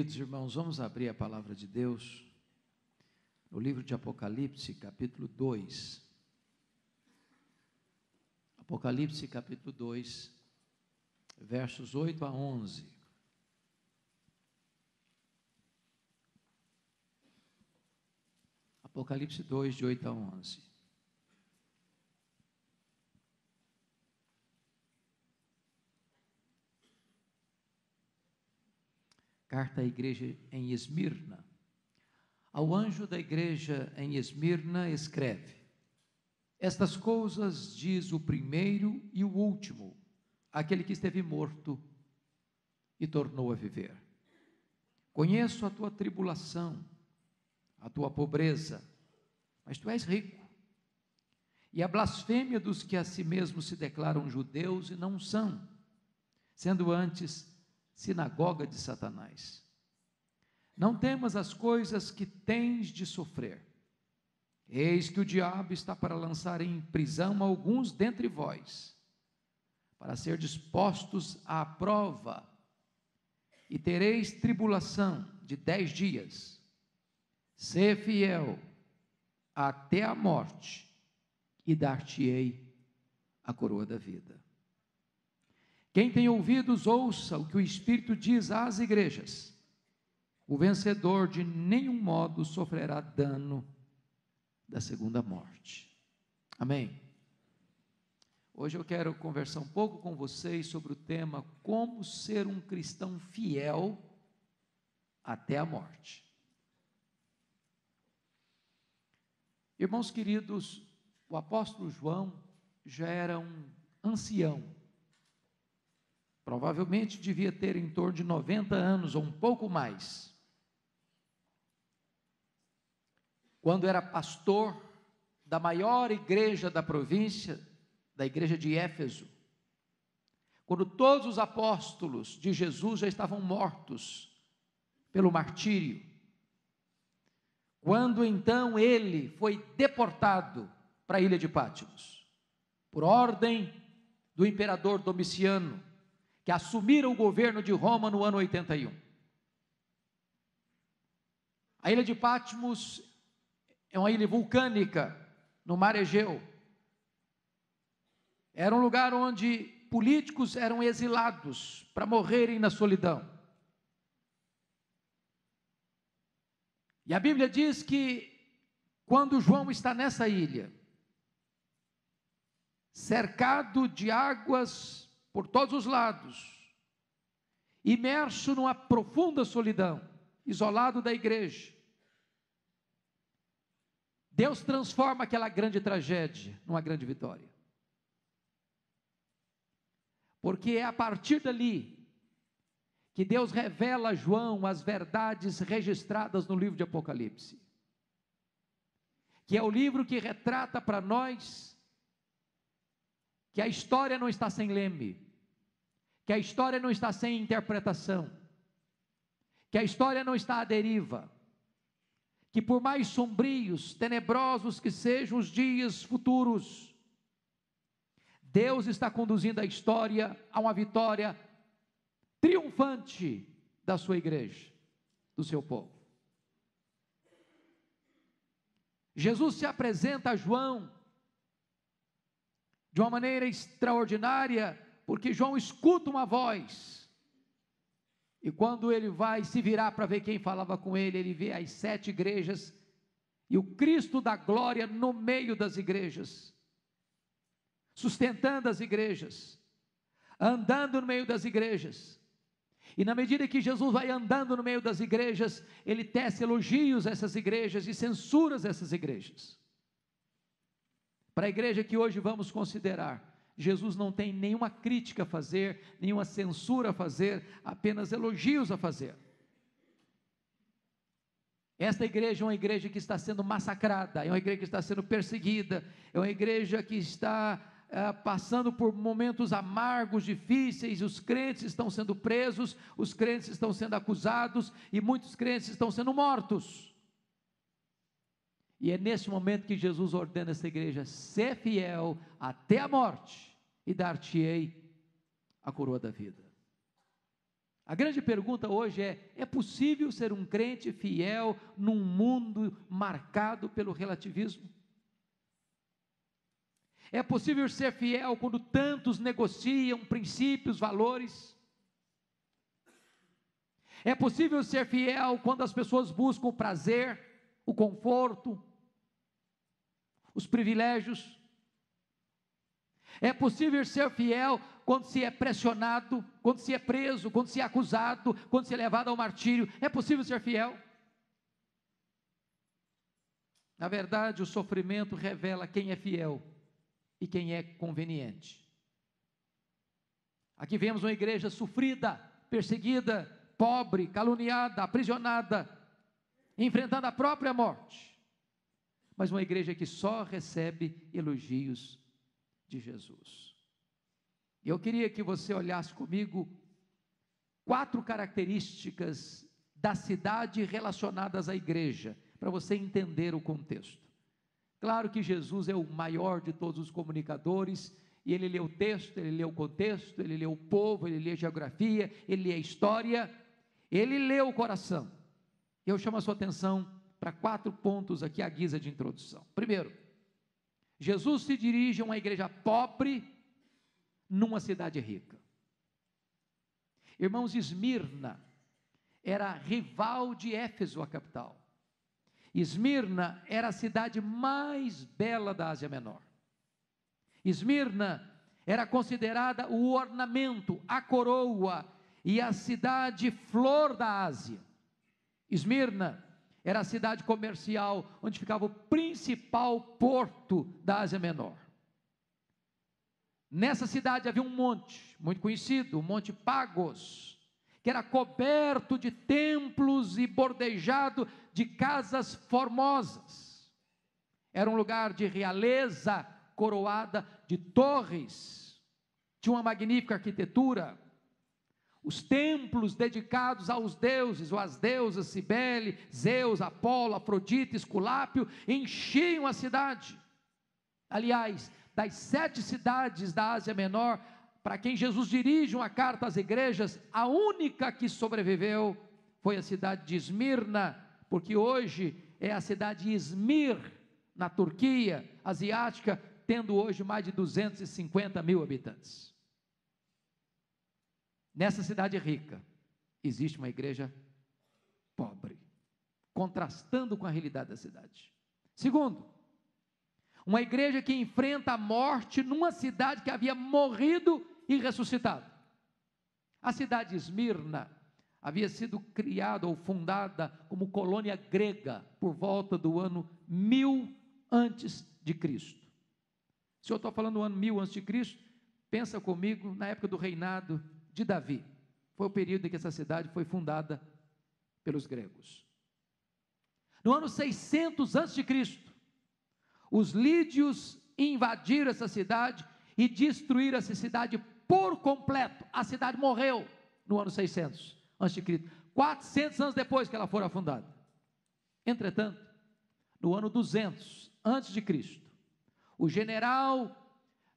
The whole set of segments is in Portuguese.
Queridos irmãos, vamos abrir a palavra de Deus no livro de Apocalipse, capítulo 2. Apocalipse, capítulo 2, versos 8 a 11. Apocalipse 2, de 8 a 11. carta à igreja em Esmirna. Ao anjo da igreja em Esmirna, escreve: Estas coisas diz o primeiro e o último, aquele que esteve morto e tornou a viver. Conheço a tua tribulação, a tua pobreza, mas tu és rico. E a blasfêmia dos que a si mesmos se declaram judeus e não são, sendo antes sinagoga de Satanás. Não temas as coisas que tens de sofrer. Eis que o diabo está para lançar em prisão alguns dentre vós, para ser dispostos à prova, e tereis tribulação de dez dias. Sê fiel até a morte, e dar-te-ei a coroa da vida. Quem tem ouvidos, ouça o que o Espírito diz às igrejas. O vencedor de nenhum modo sofrerá dano da segunda morte. Amém. Hoje eu quero conversar um pouco com vocês sobre o tema como ser um cristão fiel até a morte. Irmãos queridos, o apóstolo João já era um ancião Provavelmente devia ter em torno de 90 anos ou um pouco mais. Quando era pastor da maior igreja da província, da igreja de Éfeso, quando todos os apóstolos de Jesus já estavam mortos pelo martírio, quando então ele foi deportado para a ilha de Pátimos, por ordem do imperador Domiciano, que assumiram o governo de Roma no ano 81. A ilha de Patmos é uma ilha vulcânica no mar Egeu. Era um lugar onde políticos eram exilados para morrerem na solidão. E a Bíblia diz que quando João está nessa ilha, cercado de águas por todos os lados, imerso numa profunda solidão, isolado da igreja. Deus transforma aquela grande tragédia numa grande vitória. Porque é a partir dali que Deus revela a João as verdades registradas no livro de Apocalipse, que é o livro que retrata para nós que a história não está sem leme, que a história não está sem interpretação, que a história não está à deriva, que por mais sombrios, tenebrosos que sejam os dias futuros, Deus está conduzindo a história a uma vitória triunfante da sua igreja, do seu povo. Jesus se apresenta a João de uma maneira extraordinária, porque João escuta uma voz. E quando ele vai se virar para ver quem falava com ele, ele vê as sete igrejas e o Cristo da glória no meio das igrejas, sustentando as igrejas, andando no meio das igrejas. E na medida que Jesus vai andando no meio das igrejas, ele tece elogios a essas igrejas e censuras essas igrejas. Para a igreja que hoje vamos considerar, Jesus não tem nenhuma crítica a fazer, nenhuma censura a fazer, apenas elogios a fazer. Esta igreja é uma igreja que está sendo massacrada, é uma igreja que está sendo perseguida, é uma igreja que está eh, passando por momentos amargos, difíceis, os crentes estão sendo presos, os crentes estão sendo acusados e muitos crentes estão sendo mortos. E é nesse momento que Jesus ordena essa igreja: ser fiel até a morte, e dar-te-ei a coroa da vida. A grande pergunta hoje é: é possível ser um crente fiel num mundo marcado pelo relativismo? É possível ser fiel quando tantos negociam princípios, valores? É possível ser fiel quando as pessoas buscam o prazer, o conforto, os privilégios. É possível ser fiel quando se é pressionado, quando se é preso, quando se é acusado, quando se é levado ao martírio. É possível ser fiel? Na verdade, o sofrimento revela quem é fiel e quem é conveniente. Aqui vemos uma igreja sofrida, perseguida, pobre, caluniada, aprisionada, enfrentando a própria morte mas uma igreja que só recebe elogios de Jesus. Eu queria que você olhasse comigo quatro características da cidade relacionadas à igreja, para você entender o contexto. Claro que Jesus é o maior de todos os comunicadores, e ele lê o texto, ele lê o contexto, ele lê o povo, ele lê a geografia, ele lê a história, ele lê o coração. Eu chamo a sua atenção para quatro pontos aqui à guisa de introdução. Primeiro, Jesus se dirige a uma igreja pobre numa cidade rica. Irmãos, Esmirna era rival de Éfeso, a capital. Esmirna era a cidade mais bela da Ásia Menor. Esmirna era considerada o ornamento, a coroa e a cidade flor da Ásia. Esmirna era a cidade comercial onde ficava o principal porto da Ásia Menor. Nessa cidade havia um monte, muito conhecido, o Monte Pagos, que era coberto de templos e bordejado de casas formosas. Era um lugar de realeza coroada de torres, tinha uma magnífica arquitetura. Os templos dedicados aos deuses, ou às deusas, Cibele, Zeus, Apolo, Afrodite, Esculápio, enchiam a cidade. Aliás, das sete cidades da Ásia Menor, para quem Jesus dirige uma carta às igrejas, a única que sobreviveu foi a cidade de Esmirna, porque hoje é a cidade de Esmir, na Turquia asiática, tendo hoje mais de 250 mil habitantes. Nessa cidade rica, existe uma igreja pobre, contrastando com a realidade da cidade. Segundo, uma igreja que enfrenta a morte numa cidade que havia morrido e ressuscitado. A cidade de Esmirna havia sido criada ou fundada como colônia grega por volta do ano 1000 antes de Cristo. Se eu estou falando do ano 1000 antes de Cristo, pensa comigo na época do reinado de Davi. Foi o período em que essa cidade foi fundada pelos gregos. No ano 600 a.C., os lídios invadiram essa cidade e destruíram essa cidade por completo. A cidade morreu no ano 600 a.C., 400 anos depois que ela foi fundada. Entretanto, no ano 200 a.C., o general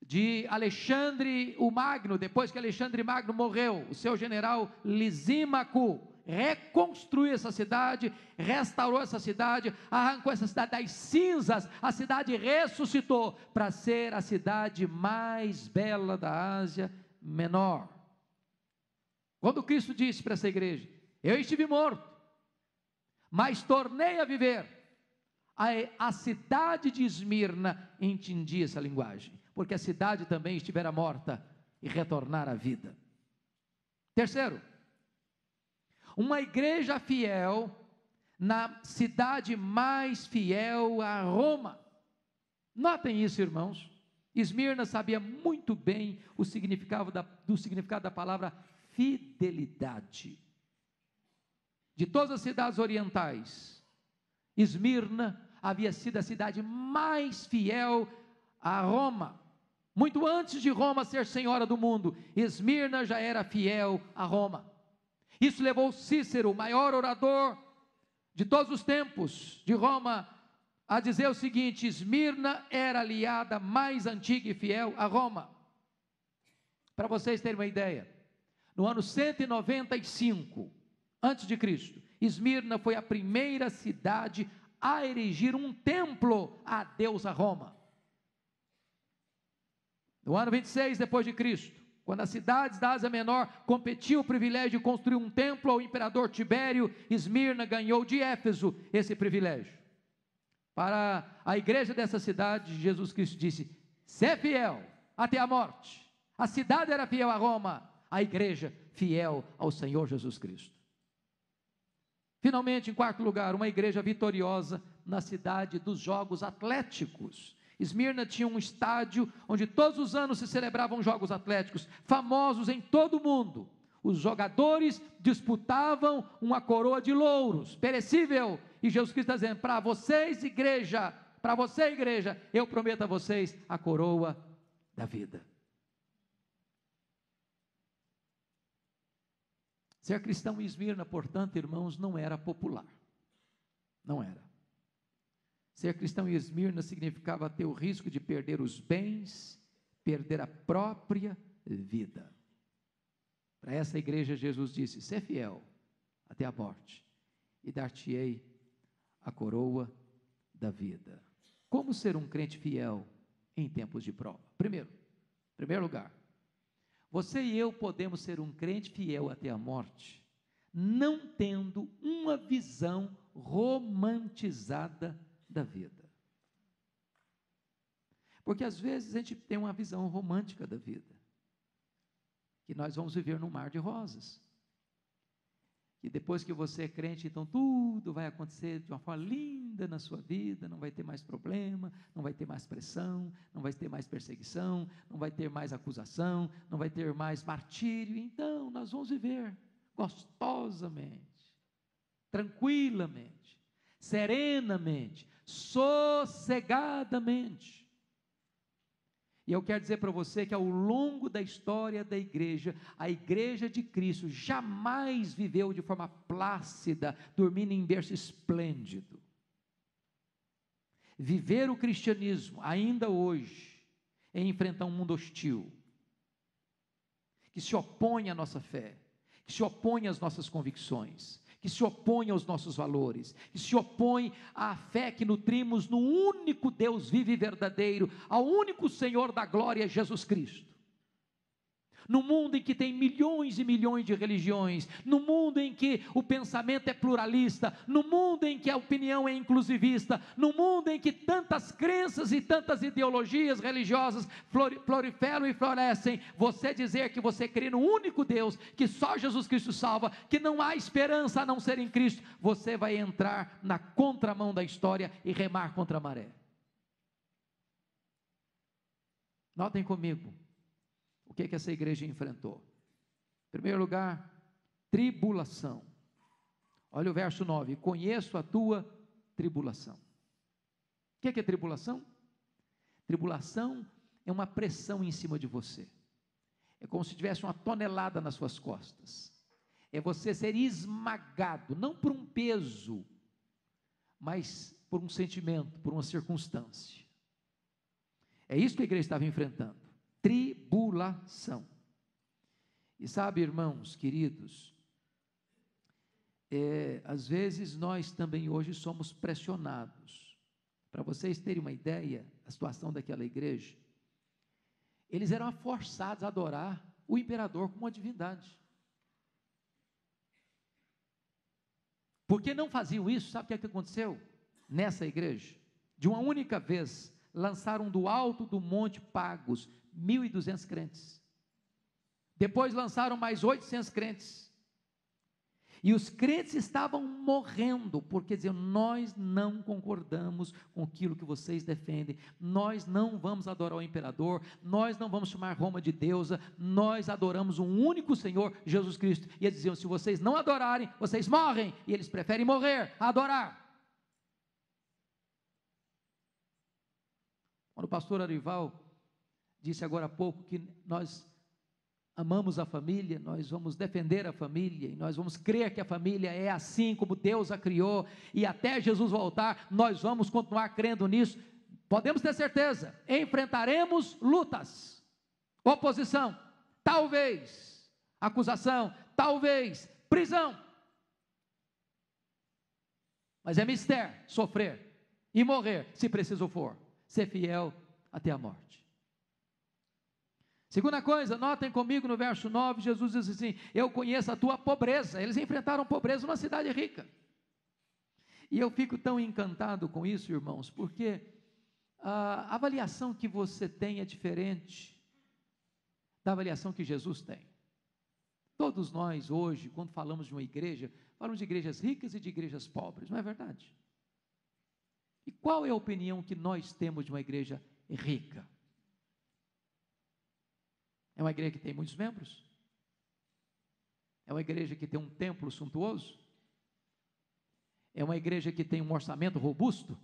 de Alexandre o Magno, depois que Alexandre Magno morreu, o seu general Lisímaco reconstruiu essa cidade, restaurou essa cidade, arrancou essa cidade das cinzas, a cidade ressuscitou para ser a cidade mais bela da Ásia Menor. Quando Cristo disse para essa igreja: Eu estive morto, mas tornei a viver. A, a cidade de Esmirna entendia essa linguagem porque a cidade também estivera morta e retornar à vida. Terceiro, uma igreja fiel na cidade mais fiel a Roma. Notem isso, irmãos. Esmirna sabia muito bem o significado da, do significado da palavra fidelidade. De todas as cidades orientais, Esmirna havia sido a cidade mais fiel a Roma. Muito antes de Roma ser senhora do mundo, Esmirna já era fiel a Roma. Isso levou Cícero, o maior orador de todos os tempos de Roma, a dizer o seguinte: Esmirna era aliada mais antiga e fiel a Roma. Para vocês terem uma ideia, no ano 195 antes de Cristo, Esmirna foi a primeira cidade a erigir um templo Deus, deusa Roma. No ano 26 depois de Cristo, quando as cidades da Ásia Menor competiam o privilégio de construir um templo ao imperador Tibério, Esmirna ganhou de Éfeso esse privilégio. Para a igreja dessa cidade, Jesus Cristo disse: "Ser fiel até a morte". A cidade era fiel a Roma, a igreja fiel ao Senhor Jesus Cristo. Finalmente, em quarto lugar, uma igreja vitoriosa na cidade dos Jogos Atléticos. Esmirna tinha um estádio onde todos os anos se celebravam jogos atléticos, famosos em todo o mundo. Os jogadores disputavam uma coroa de louros, perecível. E Jesus Cristo está dizendo: para vocês, igreja, para você, igreja, eu prometo a vocês a coroa da vida. Ser cristão em Esmirna, portanto, irmãos, não era popular. Não era. Ser cristão em Esmirna significava ter o risco de perder os bens, perder a própria vida. Para essa igreja, Jesus disse: Ser fiel até a morte, e dar-te-ei a coroa da vida. Como ser um crente fiel em tempos de prova? Primeiro, em primeiro lugar, você e eu podemos ser um crente fiel até a morte, não tendo uma visão romantizada da vida. Porque às vezes a gente tem uma visão romântica da vida, que nós vamos viver num mar de rosas. que depois que você é crente, então tudo vai acontecer de uma forma linda na sua vida, não vai ter mais problema, não vai ter mais pressão, não vai ter mais perseguição, não vai ter mais acusação, não vai ter mais martírio. Então nós vamos viver gostosamente, tranquilamente, serenamente, sossegadamente. E eu quero dizer para você que ao longo da história da igreja, a igreja de Cristo jamais viveu de forma plácida, dormindo em berço esplêndido. Viver o cristianismo ainda hoje é enfrentar um mundo hostil, que se opõe à nossa fé, que se opõe às nossas convicções, que se opõe aos nossos valores, que se opõe à fé que nutrimos no único Deus vivo e verdadeiro, ao único Senhor da glória, Jesus Cristo. No mundo em que tem milhões e milhões de religiões, no mundo em que o pensamento é pluralista, no mundo em que a opinião é inclusivista, no mundo em que tantas crenças e tantas ideologias religiosas proliferam e florescem, você dizer que você crê no único Deus, que só Jesus Cristo salva, que não há esperança a não ser em Cristo, você vai entrar na contramão da história e remar contra a maré. Notem comigo, o que, que essa igreja enfrentou? Em primeiro lugar, tribulação. Olha o verso 9: Conheço a tua tribulação. O que, que é tribulação? Tribulação é uma pressão em cima de você, é como se tivesse uma tonelada nas suas costas, é você ser esmagado, não por um peso, mas por um sentimento, por uma circunstância. É isso que a igreja estava enfrentando tribulação. E sabe, irmãos, queridos, é, às vezes nós também hoje somos pressionados. Para vocês terem uma ideia da situação daquela igreja, eles eram forçados a adorar o imperador como uma divindade. Porque não faziam isso, sabe o que, é que aconteceu nessa igreja? De uma única vez, lançaram do alto do monte Pagos 1.200 crentes. Depois lançaram mais 800 crentes. E os crentes estavam morrendo, porque diziam: Nós não concordamos com aquilo que vocês defendem, nós não vamos adorar o imperador, nós não vamos chamar Roma de deusa, nós adoramos um único Senhor, Jesus Cristo. E eles diziam: Se vocês não adorarem, vocês morrem. E eles preferem morrer a adorar. Quando o pastor Arival disse agora há pouco que nós amamos a família, nós vamos defender a família e nós vamos crer que a família é assim como Deus a criou e até Jesus voltar, nós vamos continuar crendo nisso. Podemos ter certeza, enfrentaremos lutas, oposição, talvez acusação, talvez prisão. Mas é mistério sofrer e morrer, se preciso for, ser fiel até a morte. Segunda coisa, notem comigo no verso 9, Jesus diz assim: Eu conheço a tua pobreza. Eles enfrentaram pobreza numa cidade rica. E eu fico tão encantado com isso, irmãos, porque a avaliação que você tem é diferente da avaliação que Jesus tem. Todos nós hoje, quando falamos de uma igreja, falamos de igrejas ricas e de igrejas pobres, não é verdade? E qual é a opinião que nós temos de uma igreja rica? É uma igreja que tem muitos membros? É uma igreja que tem um templo suntuoso? É uma igreja que tem um orçamento robusto?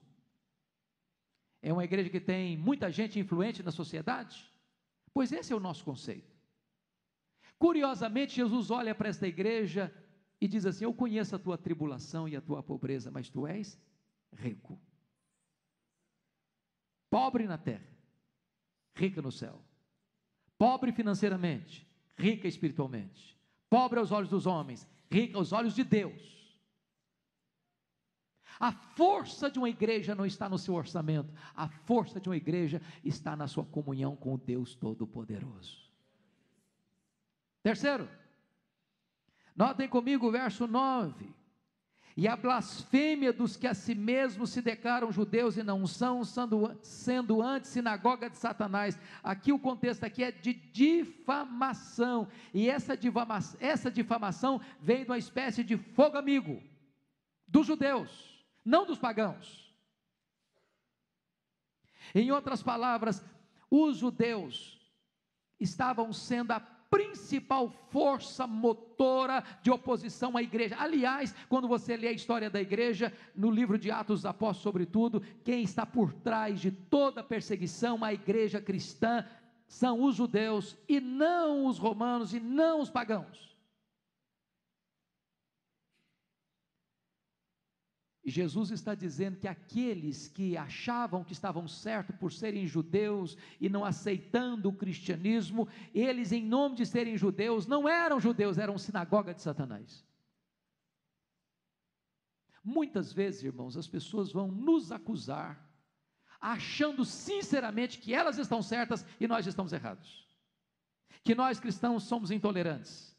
É uma igreja que tem muita gente influente na sociedade? Pois esse é o nosso conceito. Curiosamente, Jesus olha para esta igreja e diz assim: Eu conheço a tua tribulação e a tua pobreza, mas tu és rico. Pobre na terra, rico no céu pobre financeiramente, rica espiritualmente, pobre aos olhos dos homens, rica aos olhos de Deus. A força de uma igreja não está no seu orçamento, a força de uma igreja está na sua comunhão com o Deus Todo-Poderoso. Terceiro, notem comigo o verso 9 e a blasfêmia dos que a si mesmos se declaram judeus e não são, sendo, sendo antes sinagoga de Satanás. Aqui o contexto aqui é de difamação, e essa difamação, essa difamação vem de uma espécie de fogo amigo dos judeus, não dos pagãos. Em outras palavras, os judeus estavam sendo apenas principal força motora de oposição à igreja. Aliás, quando você lê a história da igreja, no livro de Atos após Apóstolos, sobretudo, quem está por trás de toda perseguição à igreja cristã são os judeus e não os romanos e não os pagãos. Jesus está dizendo que aqueles que achavam que estavam certos por serem judeus e não aceitando o cristianismo, eles, em nome de serem judeus, não eram judeus, eram sinagoga de Satanás. Muitas vezes, irmãos, as pessoas vão nos acusar, achando sinceramente que elas estão certas e nós estamos errados, que nós cristãos somos intolerantes,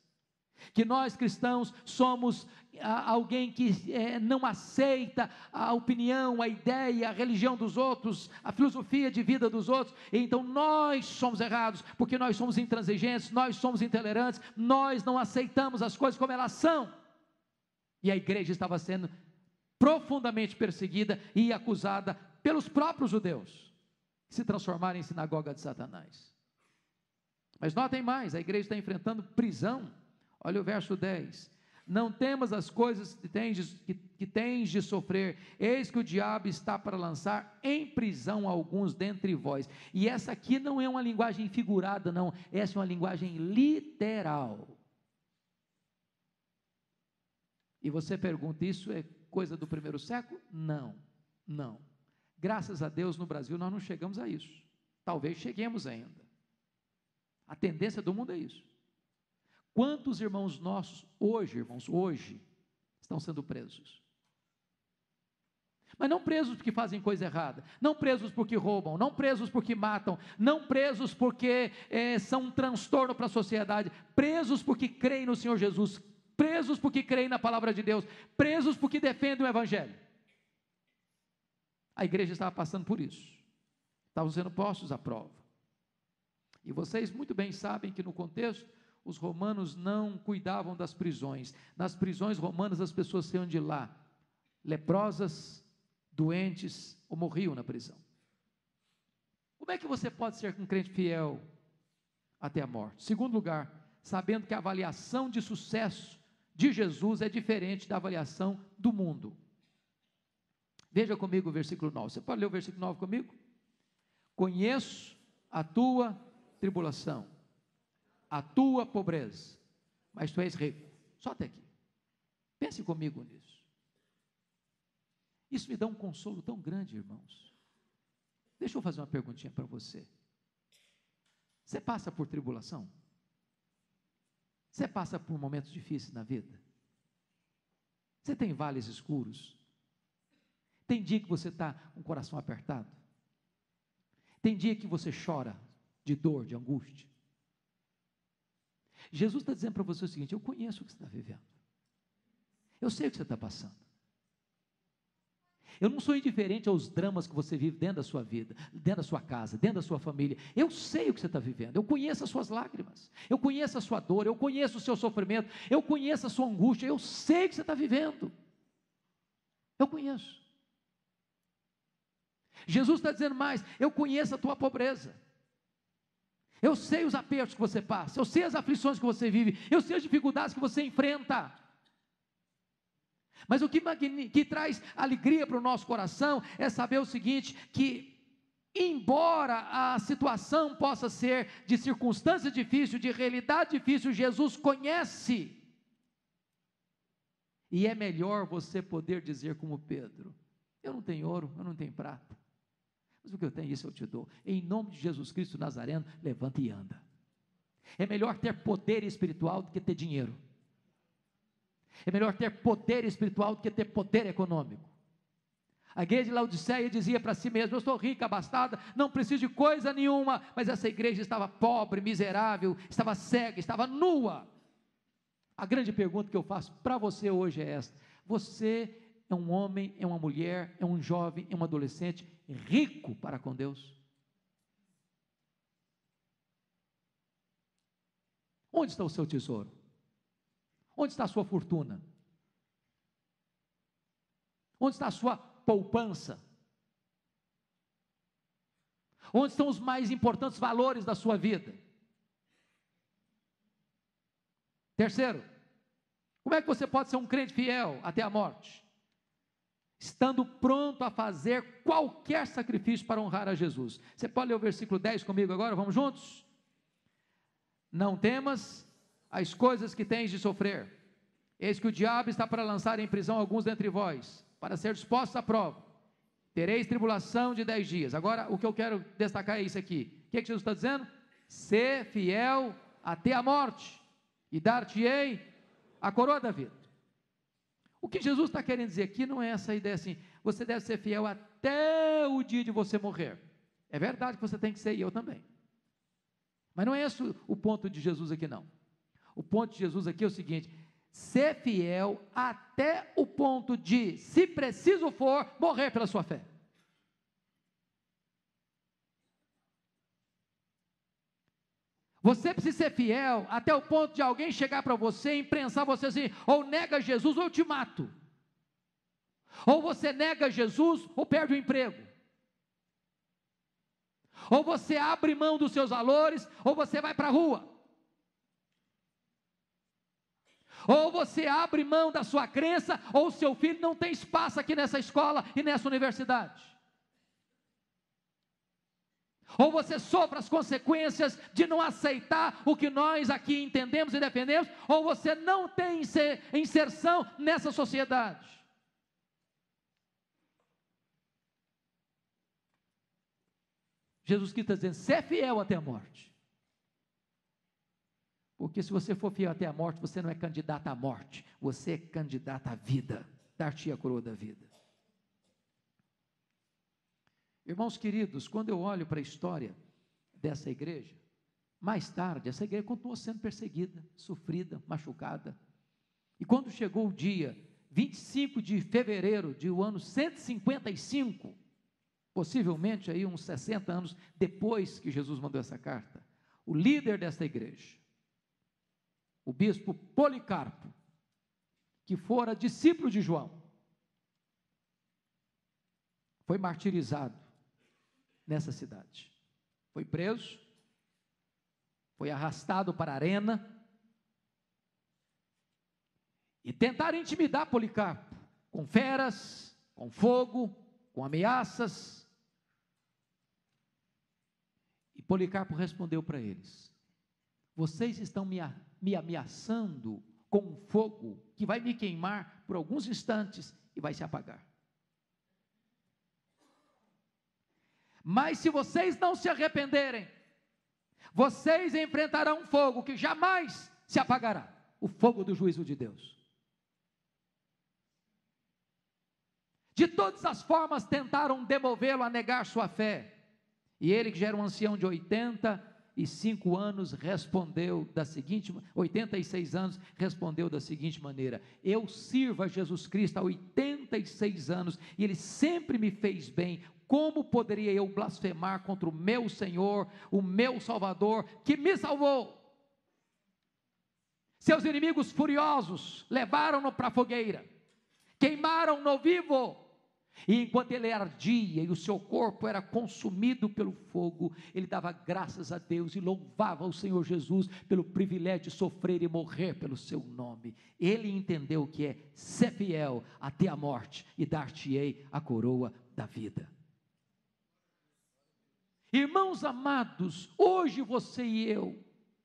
que nós cristãos somos ah, alguém que é, não aceita a opinião, a ideia, a religião dos outros, a filosofia de vida dos outros, então nós somos errados, porque nós somos intransigentes, nós somos intolerantes, nós não aceitamos as coisas como elas são. E a igreja estava sendo profundamente perseguida e acusada pelos próprios judeus, que se transformar em sinagoga de Satanás. Mas notem mais: a igreja está enfrentando prisão Olha o verso 10. Não temas as coisas que tens, de, que, que tens de sofrer, eis que o diabo está para lançar em prisão alguns dentre vós. E essa aqui não é uma linguagem figurada, não, essa é uma linguagem literal. E você pergunta, isso é coisa do primeiro século? Não, não. Graças a Deus no Brasil nós não chegamos a isso. Talvez cheguemos ainda. A tendência do mundo é isso. Quantos irmãos nossos hoje, irmãos, hoje, estão sendo presos? Mas não presos porque fazem coisa errada, não presos porque roubam, não presos porque matam, não presos porque é, são um transtorno para a sociedade, presos porque creem no Senhor Jesus, presos porque creem na palavra de Deus, presos porque defendem o Evangelho. A igreja estava passando por isso, estavam sendo postos à prova. E vocês muito bem sabem que no contexto os romanos não cuidavam das prisões. Nas prisões romanas as pessoas saíam de lá leprosas, doentes ou morriam na prisão. Como é que você pode ser um crente fiel até a morte? Segundo lugar, sabendo que a avaliação de sucesso de Jesus é diferente da avaliação do mundo. Veja comigo o versículo 9. Você pode ler o versículo 9 comigo? Conheço a tua tribulação a tua pobreza, mas tu és rico. Só até aqui. Pense comigo nisso. Isso me dá um consolo tão grande, irmãos. Deixa eu fazer uma perguntinha para você. Você passa por tribulação? Você passa por momentos difíceis na vida? Você tem vales escuros? Tem dia que você está com o coração apertado? Tem dia que você chora de dor, de angústia? Jesus está dizendo para você o seguinte: eu conheço o que você está vivendo, eu sei o que você está passando. Eu não sou indiferente aos dramas que você vive dentro da sua vida, dentro da sua casa, dentro da sua família. Eu sei o que você está vivendo. Eu conheço as suas lágrimas. Eu conheço a sua dor. Eu conheço o seu sofrimento. Eu conheço a sua angústia. Eu sei o que você está vivendo. Eu conheço. Jesus está dizendo mais: eu conheço a tua pobreza. Eu sei os apertos que você passa, eu sei as aflições que você vive, eu sei as dificuldades que você enfrenta. Mas o que, que traz alegria para o nosso coração é saber o seguinte: que Embora a situação possa ser de circunstância difícil, de realidade difícil, Jesus conhece. E é melhor você poder dizer, como Pedro: Eu não tenho ouro, eu não tenho prata, mas o que eu tenho, isso eu te dou. Em nome de Jesus Cristo Nazareno, levanta e anda. É melhor ter poder espiritual do que ter dinheiro. É melhor ter poder espiritual do que ter poder econômico. A igreja de Laodiceia dizia para si mesma: Eu sou rica, abastada, não preciso de coisa nenhuma. Mas essa igreja estava pobre, miserável, estava cega, estava nua. A grande pergunta que eu faço para você hoje é esta: Você é um homem, é uma mulher, é um jovem, é um adolescente rico para com Deus. Onde está o seu tesouro? Onde está a sua fortuna? Onde está a sua poupança? Onde estão os mais importantes valores da sua vida? Terceiro, como é que você pode ser um crente fiel até a morte? estando pronto a fazer qualquer sacrifício para honrar a Jesus. Você pode ler o versículo 10 comigo agora? Vamos juntos? Não temas as coisas que tens de sofrer. Eis que o diabo está para lançar em prisão alguns dentre vós, para ser expostos à prova. Tereis tribulação de dez dias. Agora, o que eu quero destacar é isso aqui. O que, é que Jesus está dizendo? Ser fiel até a morte, e dar-te-ei a coroa da vida. O que Jesus está querendo dizer aqui não é essa ideia assim, você deve ser fiel até o dia de você morrer. É verdade que você tem que ser e eu também. Mas não é esse o ponto de Jesus aqui, não. O ponto de Jesus aqui é o seguinte: ser fiel até o ponto de, se preciso for, morrer pela sua fé. Você precisa ser fiel até o ponto de alguém chegar para você e imprensar você assim: ou nega Jesus ou eu te mato. Ou você nega Jesus ou perde o emprego. Ou você abre mão dos seus valores ou você vai para a rua. Ou você abre mão da sua crença ou seu filho não tem espaço aqui nessa escola e nessa universidade ou você sofre as consequências de não aceitar o que nós aqui entendemos e defendemos, ou você não tem inserção nessa sociedade. Jesus Cristo está dizendo: ser fiel até a morte. Porque se você for fiel até a morte, você não é candidato à morte, você é candidato à vida. Dar-te a coroa da vida. Irmãos queridos, quando eu olho para a história dessa igreja, mais tarde, essa igreja continuou sendo perseguida, sofrida, machucada. E quando chegou o dia 25 de fevereiro de um ano 155, possivelmente aí uns 60 anos depois que Jesus mandou essa carta, o líder dessa igreja, o bispo Policarpo, que fora discípulo de João, foi martirizado nessa cidade. Foi preso, foi arrastado para a arena e tentaram intimidar Policarpo com feras, com fogo, com ameaças. E Policarpo respondeu para eles: Vocês estão me, me ameaçando com fogo que vai me queimar por alguns instantes e vai se apagar. Mas se vocês não se arrependerem, vocês enfrentarão um fogo que jamais se apagará o fogo do juízo de Deus. De todas as formas tentaram demovê-lo a negar sua fé. E ele, que já era um ancião de 85 anos, respondeu da seguinte, 86 anos, respondeu da seguinte maneira: Eu sirvo a Jesus Cristo há 86 anos e ele sempre me fez bem. Como poderia eu blasfemar contra o meu Senhor, o meu Salvador, que me salvou? Seus inimigos furiosos levaram-no para a fogueira, queimaram-no vivo. E enquanto ele ardia e o seu corpo era consumido pelo fogo, ele dava graças a Deus e louvava o Senhor Jesus pelo privilégio de sofrer e morrer pelo seu nome. Ele entendeu que é ser fiel até a morte e dar-te-ei a coroa da vida. Irmãos amados, hoje você e eu,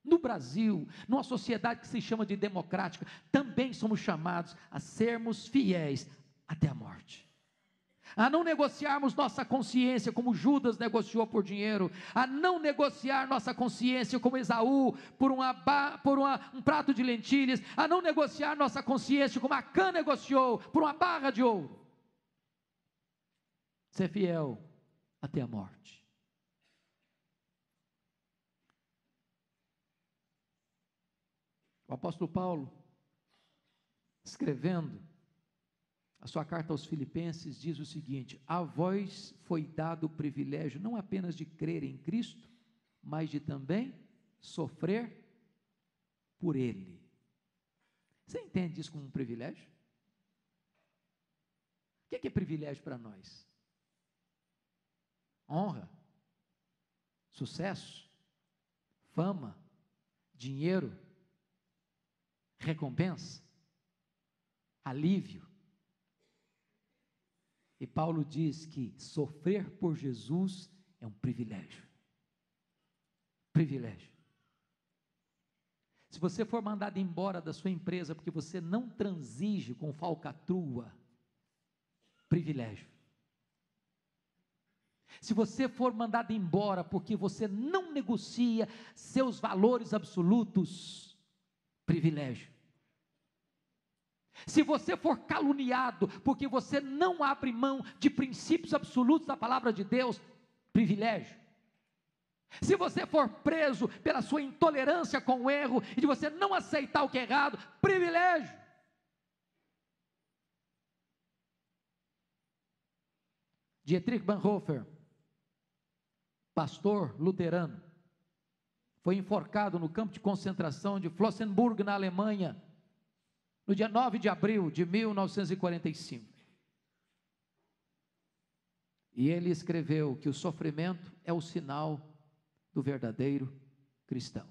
no Brasil, numa sociedade que se chama de democrática, também somos chamados a sermos fiéis até a morte. A não negociarmos nossa consciência como Judas negociou por dinheiro, a não negociar nossa consciência como Esaú por, uma, por uma, um prato de lentilhas, a não negociar nossa consciência como Acã negociou por uma barra de ouro. Ser fiel até a morte. O apóstolo Paulo, escrevendo a sua carta aos Filipenses, diz o seguinte: A vós foi dado o privilégio não apenas de crer em Cristo, mas de também sofrer por Ele. Você entende isso como um privilégio? O que é, que é privilégio para nós? Honra, sucesso, fama, dinheiro, recompensa, alívio. E Paulo diz que sofrer por Jesus é um privilégio. Privilégio. Se você for mandado embora da sua empresa porque você não transige com falcatrua, privilégio. Se você for mandado embora porque você não negocia seus valores absolutos, privilégio. Se você for caluniado porque você não abre mão de princípios absolutos da palavra de Deus, privilégio. Se você for preso pela sua intolerância com o erro e de você não aceitar o que é errado, privilégio. Dietrich Bonhoeffer, pastor luterano, foi enforcado no campo de concentração de Flossenburg, na Alemanha, no dia 9 de abril de 1945. E ele escreveu que o sofrimento é o sinal do verdadeiro cristão.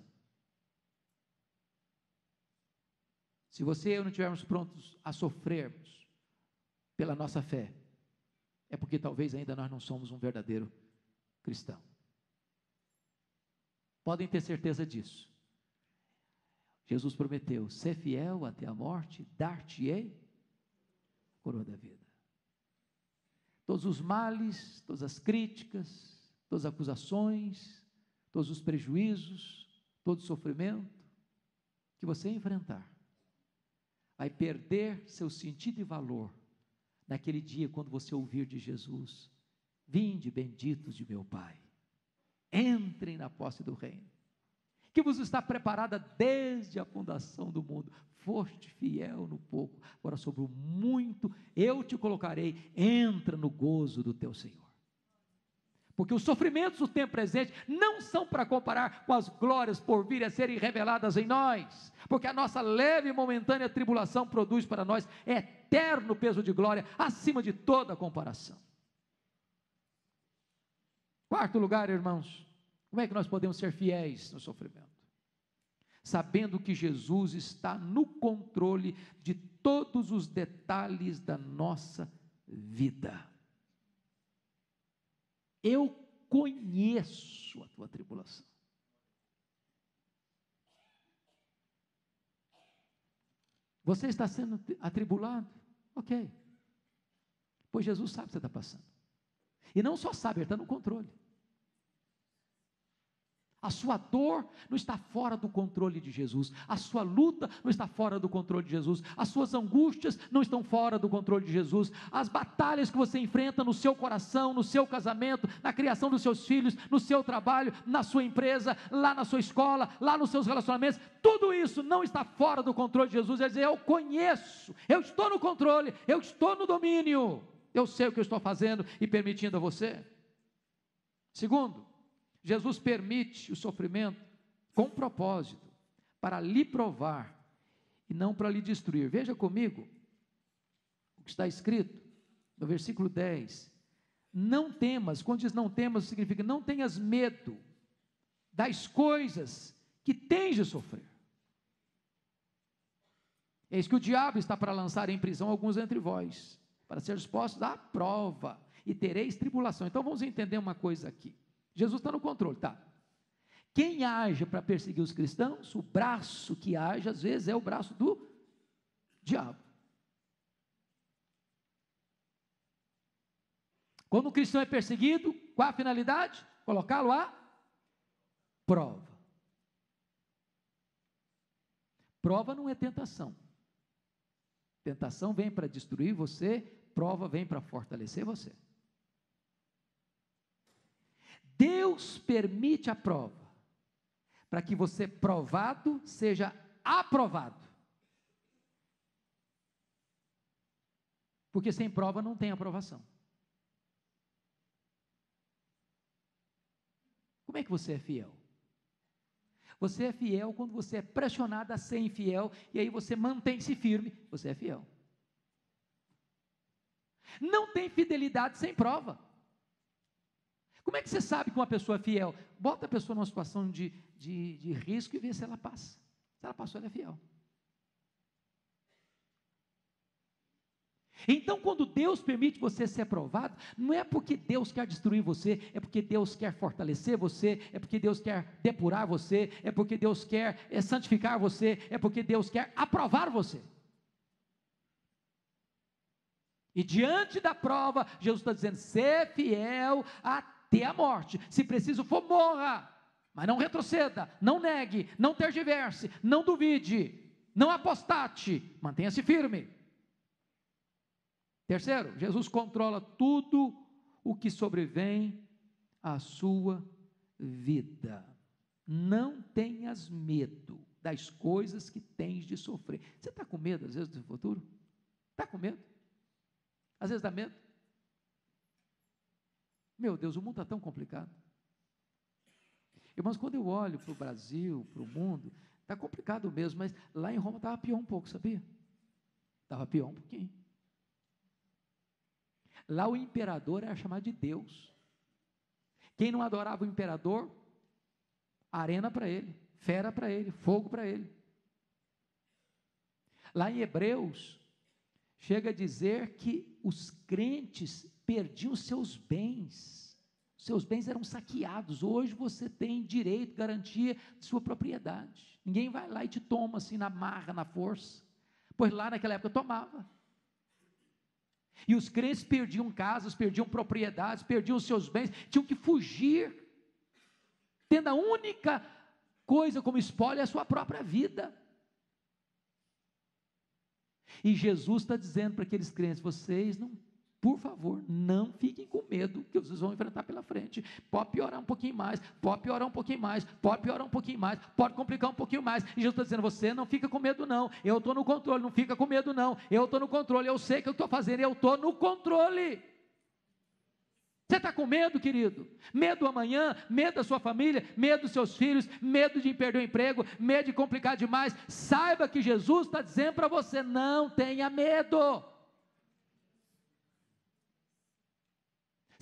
Se você e eu não estivermos prontos a sofrermos pela nossa fé, é porque talvez ainda nós não somos um verdadeiro cristão. Podem ter certeza disso. Jesus prometeu: ser fiel até a morte, dar-te-ei coroa da vida. Todos os males, todas as críticas, todas as acusações, todos os prejuízos, todo o sofrimento que você enfrentar, vai perder seu sentido e valor naquele dia quando você ouvir de Jesus: Vinde benditos de meu Pai. Entrem na posse do reino, que vos está preparada desde a fundação do mundo. Foste fiel no pouco, agora sobre o muito eu te colocarei. Entra no gozo do teu Senhor. Porque os sofrimentos do tempo presente não são para comparar com as glórias por vir a serem reveladas em nós, porque a nossa leve e momentânea tribulação produz para nós eterno peso de glória acima de toda comparação. Quarto lugar, irmãos, como é que nós podemos ser fiéis no sofrimento? Sabendo que Jesus está no controle de todos os detalhes da nossa vida. Eu conheço a tua tribulação. Você está sendo atribulado? Ok. Pois Jesus sabe o que você está passando. E não só sabe, ele está no controle. A sua dor não está fora do controle de Jesus. A sua luta não está fora do controle de Jesus. As suas angústias não estão fora do controle de Jesus. As batalhas que você enfrenta no seu coração, no seu casamento, na criação dos seus filhos, no seu trabalho, na sua empresa, lá na sua escola, lá nos seus relacionamentos, tudo isso não está fora do controle de Jesus. Quer dizer, Eu conheço, eu estou no controle, eu estou no domínio. Eu sei o que eu estou fazendo e permitindo a você. Segundo, Jesus permite o sofrimento com propósito, para lhe provar e não para lhe destruir. Veja comigo o que está escrito no versículo 10. Não temas, quando diz não temas, significa não tenhas medo das coisas que tens de sofrer. Eis é que o diabo está para lançar em prisão alguns entre vós, para seres postos à prova, e tereis tribulação. Então vamos entender uma coisa aqui. Jesus está no controle, tá? Quem age para perseguir os cristãos, o braço que age, às vezes, é o braço do diabo. Quando o cristão é perseguido, qual a finalidade? Colocá-lo à prova. Prova não é tentação. Tentação vem para destruir você, prova vem para fortalecer você. Deus permite a prova para que você provado seja aprovado. Porque sem prova não tem aprovação. Como é que você é fiel? Você é fiel quando você é pressionado a ser infiel e aí você mantém-se firme, você é fiel. Não tem fidelidade sem prova. Como é que você sabe que uma pessoa é fiel? Bota a pessoa numa situação de, de, de risco e vê se ela passa. Se ela passou, ela é fiel. Então, quando Deus permite você ser aprovado, não é porque Deus quer destruir você, é porque Deus quer fortalecer você, é porque Deus quer depurar você, é porque Deus quer eh, santificar você, é porque Deus quer aprovar você. E diante da prova, Jesus está dizendo: ser fiel até até a morte. Se preciso for, morra. Mas não retroceda, não negue, não tergiverse, não duvide, não apostate, mantenha-se firme. Terceiro, Jesus controla tudo o que sobrevém à sua vida. Não tenhas medo das coisas que tens de sofrer. Você está com medo, às vezes, do futuro? Está com medo? Às vezes dá medo? Meu Deus, o mundo está tão complicado. Irmãos, quando eu olho para o Brasil, para o mundo, está complicado mesmo, mas lá em Roma estava pior um pouco, sabia? Estava pior um pouquinho. Lá o imperador era chamado de Deus. Quem não adorava o imperador, arena para ele, fera para ele, fogo para ele. Lá em Hebreus, chega a dizer que os crentes perdi os seus bens. Os seus bens eram saqueados. Hoje você tem direito, garantia de sua propriedade. Ninguém vai lá e te toma assim na marra, na força. Pois lá naquela época tomava. E os crentes perdiam casas, perdiam propriedades, perdiam os seus bens, tinham que fugir, tendo a única coisa como espólio é a sua própria vida. E Jesus está dizendo para aqueles crentes: vocês não por favor, não fiquem com medo que vocês vão enfrentar pela frente. Pode piorar um pouquinho mais, pode piorar um pouquinho mais, pode piorar um pouquinho mais, pode complicar um pouquinho mais. E Jesus está dizendo: você não fica com medo, não. Eu estou no controle, não fica com medo, não. Eu estou no controle, eu sei o que eu estou fazendo, eu estou no controle. Você está com medo, querido? Medo amanhã, medo da sua família, medo dos seus filhos, medo de perder o emprego, medo de complicar demais. Saiba que Jesus está dizendo para você: não tenha medo.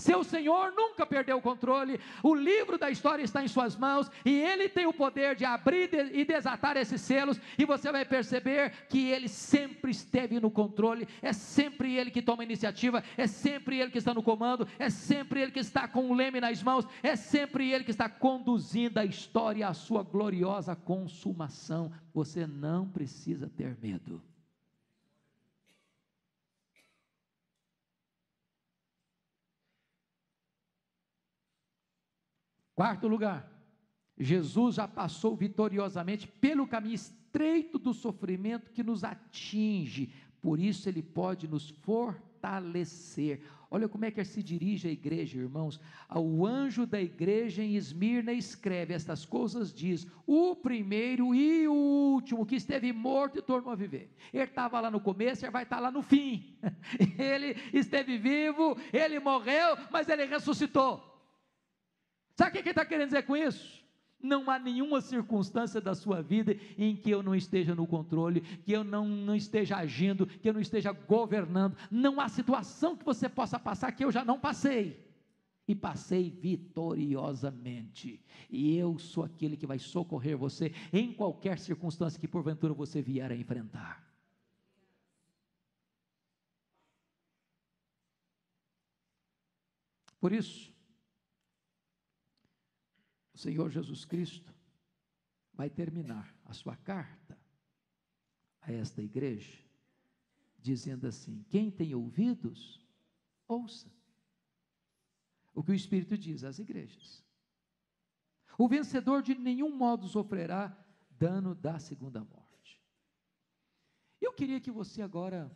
Seu Senhor nunca perdeu o controle. O livro da história está em suas mãos e ele tem o poder de abrir e desatar esses selos e você vai perceber que ele sempre esteve no controle. É sempre ele que toma iniciativa, é sempre ele que está no comando, é sempre ele que está com o leme nas mãos, é sempre ele que está conduzindo a história à sua gloriosa consumação. Você não precisa ter medo. Quarto lugar, Jesus já passou vitoriosamente pelo caminho estreito do sofrimento que nos atinge, por isso ele pode nos fortalecer. Olha como é que se dirige a igreja, irmãos. Ao anjo da igreja em Esmirna escreve estas coisas, diz: O primeiro e o último que esteve morto e tornou a viver. Ele estava lá no começo, ele vai estar lá no fim. Ele esteve vivo, ele morreu, mas ele ressuscitou. Sabe o que ele está querendo dizer com isso? Não há nenhuma circunstância da sua vida em que eu não esteja no controle, que eu não, não esteja agindo, que eu não esteja governando. Não há situação que você possa passar que eu já não passei. E passei vitoriosamente. E eu sou aquele que vai socorrer você em qualquer circunstância que porventura você vier a enfrentar. Por isso, Senhor Jesus Cristo vai terminar a sua carta a esta igreja, dizendo assim: quem tem ouvidos, ouça. O que o Espírito diz às igrejas. O vencedor de nenhum modo sofrerá dano da segunda morte. Eu queria que você agora,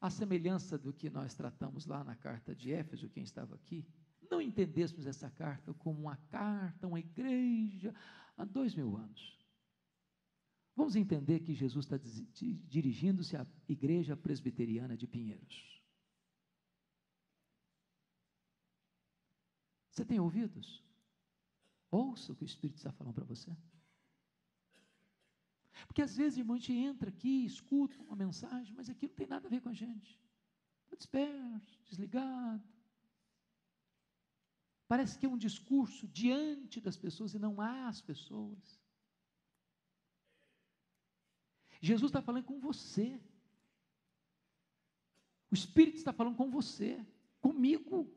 à semelhança do que nós tratamos lá na carta de Éfeso, quem estava aqui, não entendêssemos essa carta como uma carta, uma igreja, há dois mil anos. Vamos entender que Jesus está dirigindo-se à igreja presbiteriana de Pinheiros. Você tem ouvidos? Ouça o que o Espírito está falando para você. Porque às vezes, irmão, a gente entra aqui, escuta uma mensagem, mas aquilo não tem nada a ver com a gente. Está desperto, desligado, Parece que é um discurso diante das pessoas e não há as pessoas. Jesus está falando com você. O Espírito está falando com você, comigo.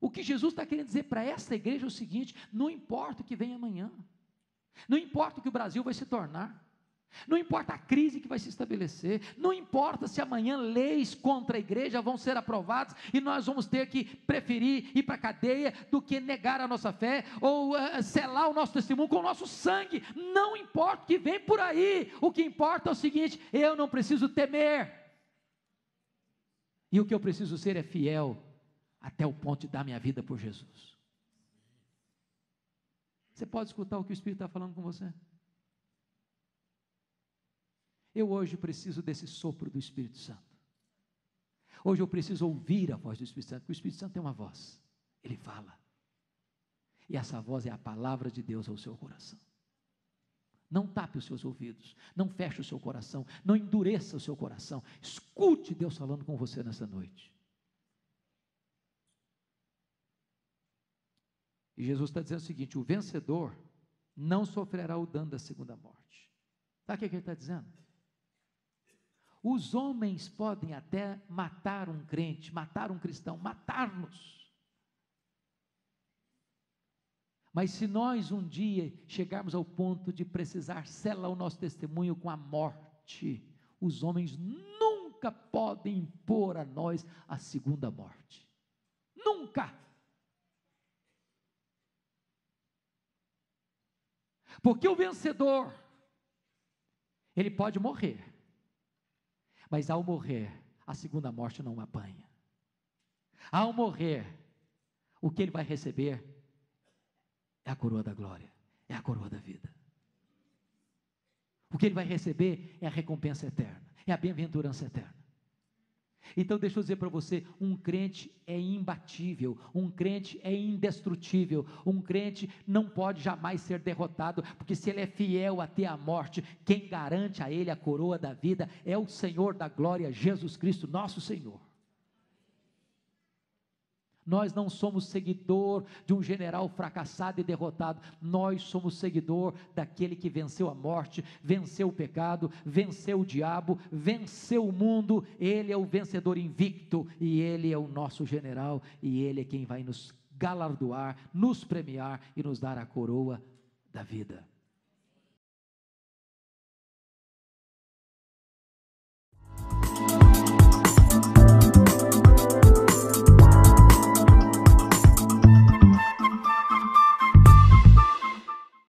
O que Jesus está querendo dizer para esta igreja é o seguinte: não importa o que vem amanhã, não importa o que o Brasil vai se tornar, não importa a crise que vai se estabelecer, não importa se amanhã leis contra a igreja vão ser aprovadas e nós vamos ter que preferir ir para a cadeia do que negar a nossa fé ou uh, selar o nosso testemunho com o nosso sangue. Não importa o que vem por aí, o que importa é o seguinte: eu não preciso temer, e o que eu preciso ser é fiel até o ponto de dar minha vida por Jesus. Você pode escutar o que o Espírito está falando com você? Eu hoje preciso desse sopro do Espírito Santo. Hoje eu preciso ouvir a voz do Espírito Santo, porque o Espírito Santo tem é uma voz, ele fala. E essa voz é a palavra de Deus ao seu coração. Não tape os seus ouvidos, não feche o seu coração, não endureça o seu coração. Escute Deus falando com você nessa noite. E Jesus está dizendo o seguinte: o vencedor não sofrerá o dano da segunda morte. Sabe o que, que ele está dizendo? Os homens podem até matar um crente, matar um cristão, matar-nos. Mas se nós um dia chegarmos ao ponto de precisar selar o nosso testemunho com a morte, os homens nunca podem impor a nós a segunda morte. Nunca! Porque o vencedor, ele pode morrer, mas ao morrer, a segunda morte não o apanha. Ao morrer, o que ele vai receber é a coroa da glória, é a coroa da vida. O que ele vai receber é a recompensa eterna, é a bem-aventurança eterna. Então, deixa eu dizer para você: um crente é imbatível, um crente é indestrutível, um crente não pode jamais ser derrotado, porque se ele é fiel até a morte, quem garante a ele a coroa da vida é o Senhor da glória, Jesus Cristo, nosso Senhor. Nós não somos seguidor de um general fracassado e derrotado. Nós somos seguidor daquele que venceu a morte, venceu o pecado, venceu o diabo, venceu o mundo. Ele é o vencedor invicto e ele é o nosso general e ele é quem vai nos galardoar, nos premiar e nos dar a coroa da vida.